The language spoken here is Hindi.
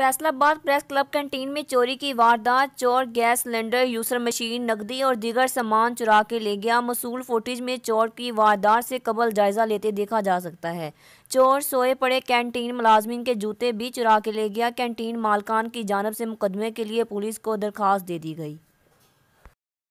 फैसलाबाद प्रेस क्लब कैंटीन में चोरी की वारदात चोर गैस सिलेंडर यूसर मशीन नकदी और दीगर सामान चुरा के ले गया मसूल फोटेज में चोर की वारदात से कबल जायजा लेते देखा जा सकता है चोर सोए पड़े कैंटीन मुलाजमीन के जूते भी चुरा के ले गया कैंटीन मालकान की जानब से मुकदमे के लिए पुलिस को दरखास्त दे दी गई